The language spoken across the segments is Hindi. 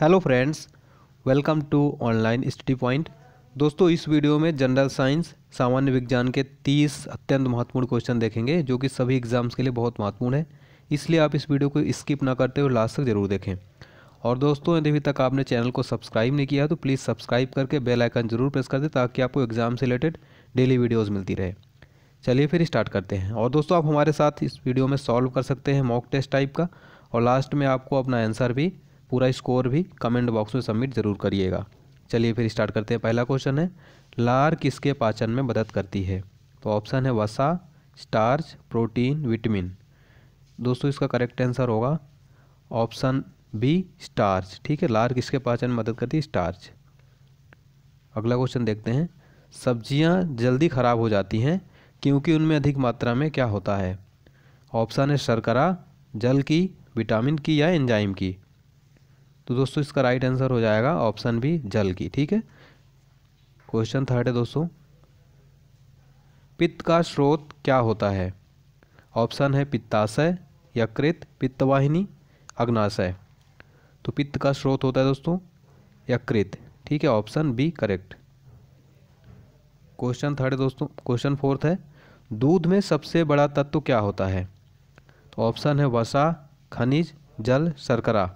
hello friends welcome to online study point दोस्तों इस वीडियो में जनरल साइंस सामान्य विज्ञान के 30 अत्यंत महत्वपूर्ण क्वेश्चन देखेंगे जो कि सभी एग्जाम्स के लिए बहुत महत्वपूर्ण है इसलिए आप इस वीडियो को स्किप ना करते हुए लास्ट तक जरूर देखें और दोस्तों यदि अभी तक आपने चैनल को सब्सक्राइब नहीं किया तो प्लीज़ सब्सक्राइब करके बेल आइकन जरूर प्रेस कर दें ताकि आपको एग्ज़ाम से रिलेटेड डेली वीडियोज़ मिलती रहे चलिए फिर स्टार्ट करते हैं और दोस्तों आप हमारे साथ इस वीडियो में सॉल्व कर सकते हैं मॉक टेस्ट टाइप का और लास्ट में आपको अपना आंसर भी पूरा स्कोर भी कमेंट बॉक्स में सबमिट ज़रूर करिएगा चलिए फिर स्टार्ट करते हैं पहला क्वेश्चन है लार किसके पाचन में मदद करती है तो ऑप्शन है वसा स्टार्च प्रोटीन विटामिन दोस्तों इसका करेक्ट आंसर होगा ऑप्शन बी स्टार्च ठीक है लार किसके पाचन में मदद करती है स्टार्च अगला क्वेश्चन देखते हैं सब्जियां जल्दी ख़राब हो जाती हैं क्योंकि उनमें अधिक मात्रा में क्या होता है ऑप्शन है शर्करा जल की विटामिन की या एंजाइम की तो दोस्तों इसका राइट आंसर हो जाएगा ऑप्शन बी जल की ठीक है क्वेश्चन थर्ड है दोस्तों पित्त का स्रोत क्या होता है ऑप्शन है पित्ताशय यकृत पित्तवाहिनी अग्नाशय तो पित्त का स्रोत होता है दोस्तों यकृत ठीक है option B correct question third दोस्तों क्वेश्चन फोर्थ है दूध में सबसे बड़ा तत्व क्या होता है तो ऑप्शन है वसा खनिज जल शर्करा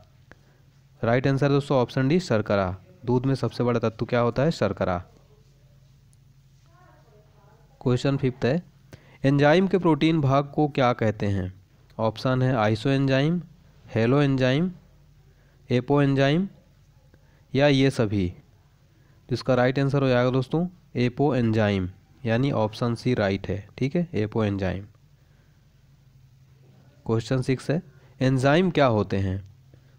राइट आंसर दोस्तों ऑप्शन डी शर्करा दूध में सबसे बड़ा तत्व क्या होता है शर्करा क्वेश्चन फिफ्थ है एंजाइम के प्रोटीन भाग को क्या कहते हैं ऑप्शन है isoenzyme holoenzyme apoenzyme या ये सभी इसका राइट आंसर हो जाएगा दोस्तों एपो एंजाइम यानी ऑप्शन सी राइट है ठीक है एपो एंजाइम क्वेश्चन सिक्स है एंजाइम क्या होते हैं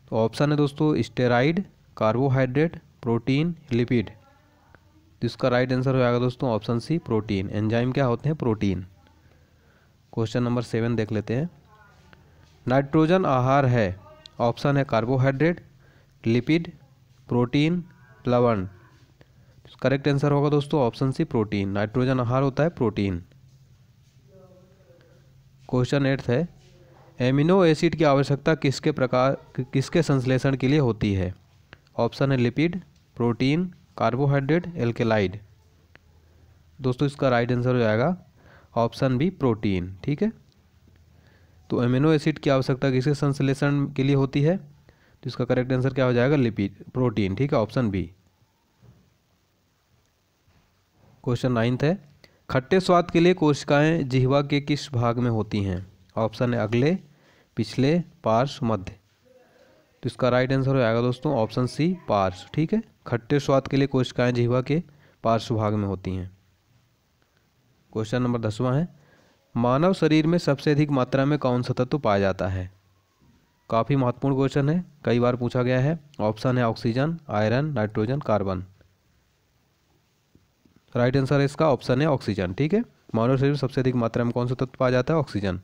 तो ऑप्शन है दोस्तों स्टेराइड कार्बोहाइड्रेट प्रोटीन लिपिड तो इसका राइट आंसर हो जाएगा दोस्तों ऑप्शन सी प्रोटीन एंजाइम क्या होते हैं प्रोटीन क्वेश्चन नंबर सेवन देख लेते हैं नाइट्रोजन आहार है ऑप्शन है कार्बोहाइड्रेट लिपिड प्रोटीन लवण करेक्ट आंसर होगा दोस्तों ऑप्शन सी प्रोटीन नाइट्रोजन आहार होता है प्रोटीन क्वेश्चन एट्थ है एमिनो एसिड की आवश्यकता किसके प्रकार किसके संश्लेषण के लिए होती है ऑप्शन है लिपिड प्रोटीन कार्बोहाइड्रेट एल्केलाइड दोस्तों इसका राइट आंसर हो जाएगा ऑप्शन बी प्रोटीन ठीक है तो एमिनो एसिड की आवश्यकता किसके संश्लेषण के लिए होती है तो इसका करेक्ट आंसर क्या हो जाएगा लिपिड प्रोटीन ठीक है ऑप्शन बी क्वेश्चन नाइन्थ है खट्टे स्वाद के लिए कोशिकाएं जिहवा के किस भाग में होती हैं ऑप्शन है अगले पिछले पार्श्व मध्य तो इसका राइट आंसर हो जाएगा दोस्तों ऑप्शन सी पार्श ठीक है खट्टे स्वाद के लिए कोशिकाएं जीवा के पार्श्व भाग में होती हैं क्वेश्चन नंबर दसवां है मानव शरीर में सबसे अधिक मात्रा में कौन सा तत्व पाया जाता है काफ़ी महत्वपूर्ण क्वेश्चन है कई बार पूछा गया है ऑप्शन है oxygen iron nitrogen carbon right answer है इसका ऑप्शन है ऑक्सीजन ठीक है मानव शरीर में सबसे अधिक मात्रा में कौन सा तत्व पाया जाता है ऑक्सीजन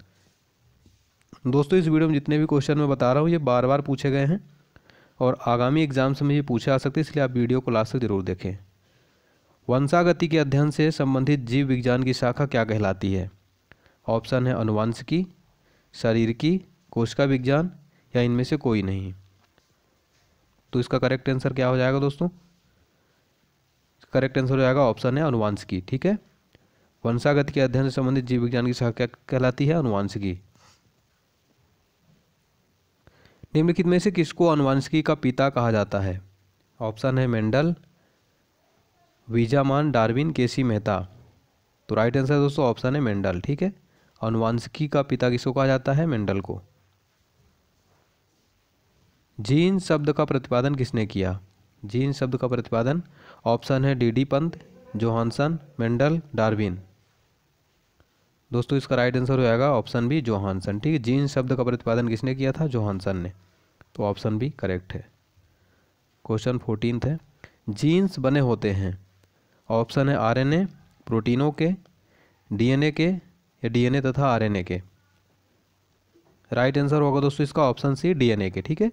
दोस्तों इस वीडियो में जितने भी क्वेश्चन मैं बता रहा हूँ ये बार बार पूछे गए हैं और आगामी एग्जाम्स में ये पूछे आ सकते हैं इसलिए आप वीडियो को लास्ट तक जरूर देखें वंशागति के अध्ययन से संबंधित जीव विज्ञान की शाखा क्या कहलाती है ऑप्शन है अनुवंश की शरीर की कोशिका विज्ञान या इनमें से कोई नहीं तो इसका करेक्ट आंसर क्या हो जाएगा दोस्तों करेक्ट आंसर हो जाएगा ऑप्शन है अनुवंश की ठीक है वंशागति के अध्ययन से संबंधित जीव विज्ञान की शाखा क्या कहलाती है अनुवंश की निम्नलिखित में से किसको अनुवंशिकी का पिता कहा जाता है ऑप्शन है Mendel Weismann Darwin K C Mehta तो राइट आंसर दोस्तों ऑप्शन है मेंडल ठीक है अनुवंशिकी का पिता किसको कहा जाता है मेंडल को जीन शब्द का प्रतिपादन किसने किया जीन शब्द का प्रतिपादन ऑप्शन है D D Pant Johannsen Mendel Darwin दोस्तों इसका राइट आंसर हो जाएगा ऑप्शन बी जोहानसन ठीक है जीन शब्द का प्रतिपादन किसने किया था जोहानसन ने तो ऑप्शन बी करेक्ट है क्वेश्चन फोर्टीन है जीन्स बने होते हैं ऑप्शन है आरएनए प्रोटीनों के डीएनए के या डीएनए तथा आरएनए के राइट आंसर होगा दोस्तों इसका ऑप्शन सी डीएनए के ठीक है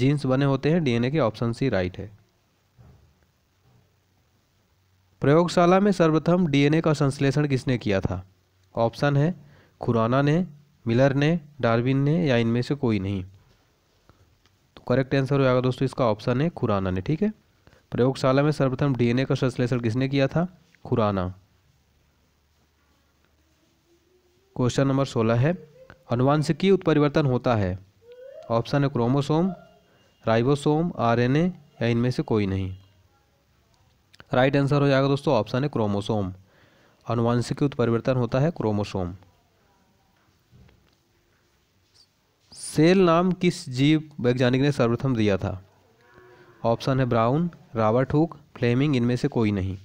जीन्स बने होते हैं डीएनए के ऑप्शन सी राइट है प्रयोगशाला में सर्वप्रथम डीएनए का संश्लेषण किसने किया था ऑप्शन है खुराना ने मिलर ने डार्विन ने या इनमें से कोई नहीं तो करेक्ट आंसर हो जाएगा दोस्तों इसका ऑप्शन है खुराना ने ठीक है प्रयोगशाला में सर्वप्रथम डीएनए का संश्लेषण किसने किया था खुराना क्वेश्चन नंबर सोलह है की उत्परिवर्तन होता है ऑप्शन है क्रोमोसोम राइबोसोम आरएनए या इनमें से कोई नहीं राइट आंसर हो जाएगा दोस्तों ऑप्शन है क्रोमोसोम अनुवांशिक उत्परिवर्तन होता है क्रोमोसोम सेल नाम किस जीव वैज्ञानिक ने सर्वप्रथम दिया था ऑप्शन है ब्राउन रॉबर्ट हुक फ्लेमिंग इनमें से कोई नहीं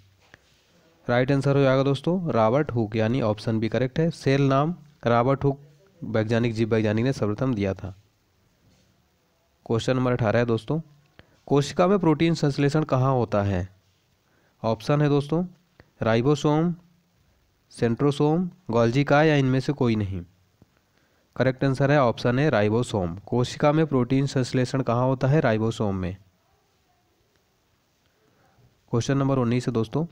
राइट आंसर हो जाएगा दोस्तों रॉबर्ट हुक यानी ऑप्शन बी करेक्ट है सेल नाम रॉबर्ट हुक वैज्ञानिक जीव वैज्ञानिक ने सर्वप्रथम दिया था क्वेश्चन नंबर अठारह है दोस्तों कोशिका में प्रोटीन संश्लेषण कहाँ होता है ऑप्शन है दोस्तों राइबोसोम सेंट्रोसोम गोल्जी का या इनमें से कोई नहीं करेक्ट आंसर है ऑप्शन है राइबोसोम कोशिका में प्रोटीन संश्लेषण कहाँ होता है राइबोसोम में क्वेश्चन नंबर उन्नीस है दोस्तों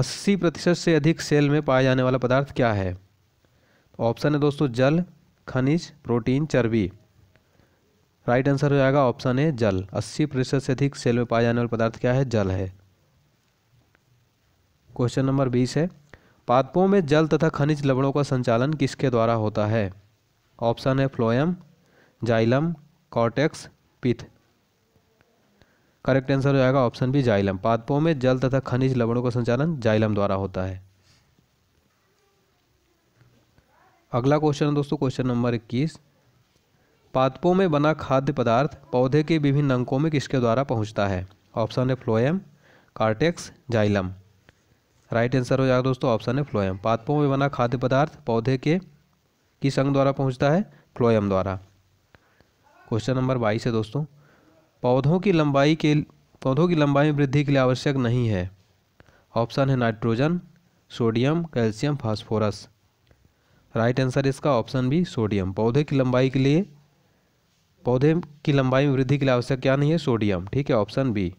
अस्सी प्रतिशत से अधिक सेल में पाया जाने वाला पदार्थ क्या है ऑप्शन है दोस्तों जल खनिज प्रोटीन चर्बी राइट आंसर हो जाएगा ऑप्शन है जल अस्सी प्रतिशत से अधिक सेल में पाया जाने वाला पदार्थ क्या है जल है क्वेश्चन नंबर बीस है पादपों में जल तथा खनिज लवणों का संचालन किसके द्वारा होता है ऑप्शन है phloem xylem cortex pith correct answer हो जाएगा ऑप्शन बी जाइलम पादपों में जल तथा खनिज लवणों का संचालन जाइलम द्वारा होता है अगला क्वेश्चन है दोस्तों क्वेश्चन नंबर इक्कीस पादपों में बना खाद्य पदार्थ पौधे के विभिन्न अंकों में किसके द्वारा पहुंचता है ऑप्शन है phloem cortex xylem right answer हो जाएगा दोस्तों ऑप्शन है फ्लोएम पादपों में बना खाद्य पदार्थ पौधे के किस अंग द्वारा पहुंचता है फ्लोएम द्वारा क्वेश्चन नंबर बाईस है दोस्तों पौधों की लंबाई के पौधों की लंबाई में वृद्धि के लिए आवश्यक नहीं है ऑप्शन है nitrogen sodium calcium phosphorus right answer इसका ऑप्शन भी सोडियम पौधे की लंबाई के लिए पौधे की लंबाई में वृद्धि के लिए आवश्यक क्या नहीं है सोडियम ठीक है option B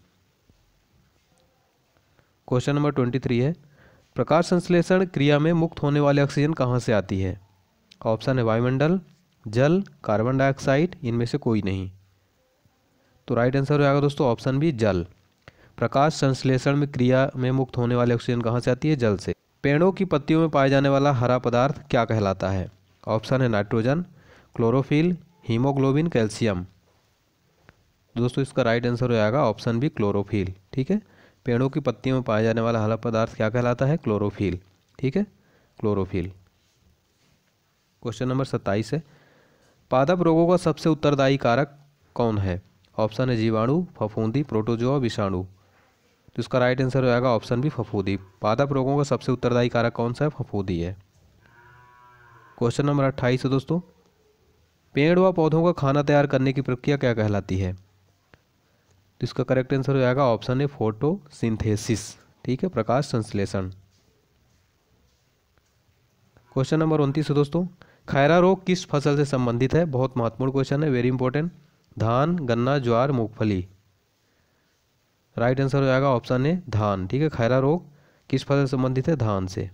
question number twenty three है प्रकाश संश्लेषण क्रिया में मुक्त होने वाले ऑक्सीजन कहाँ से आती है ऑप्शन है वायुमंडल जल कार्बन डाइऑक्साइड इनमें से कोई नहीं तो राइट आंसर हो जाएगा दोस्तों ऑप्शन बी जल प्रकाश संश्लेषण में क्रिया में मुक्त होने वाले ऑक्सीजन कहाँ से आती है जल से पेड़ों की पत्तियों में पाया जाने वाला हरा पदार्थ क्या कहलाता है ऑप्शन है नाइट्रोजन क्लोरोफिल हीमोग्लोबिन कैल्शियम दोस्तों इसका राइट आंसर हो जाएगा ऑप्शन बी क्लोरोफिल ठीक है पेड़ों की पत्तियों में पाया जाने वाला हरा पदार्थ क्या कहलाता है क्लोरोफिल ठीक है क्लोरोफिल क्वेश्चन नंबर सत्ताईस है पादप रोगों का सबसे उत्तरदायी कारक कौन है ऑप्शन है जीवाणु फफूंदी प्रोटोजोआ विषाणु तो इसका राइट आंसर हो जाएगा ऑप्शन भी फफूदी पादप रोगों का सबसे उत्तरदायी कारक कौन सा है फफूदी है क्वेश्चन नंबर अट्ठाईस है दोस्तों पेड़ व पौधों का खाना तैयार करने की प्रक्रिया क्या कहलाती है तो इसका करेक्ट आंसर हो जाएगा ऑप्शन ए फोटोसिंथेसिस ठीक है प्रकाश संश्लेषण क्वेश्चन नंबर उनतीस है दोस्तों खैरा रोग किस फसल से संबंधित है बहुत महत्वपूर्ण क्वेश्चन है वेरी इंपॉर्टेंट धान गन्ना ज्वार मूंगफली राइट आंसर हो जाएगा ऑप्शन ए धान ठीक है खैरा रोग किस फसल से संबंधित है धान से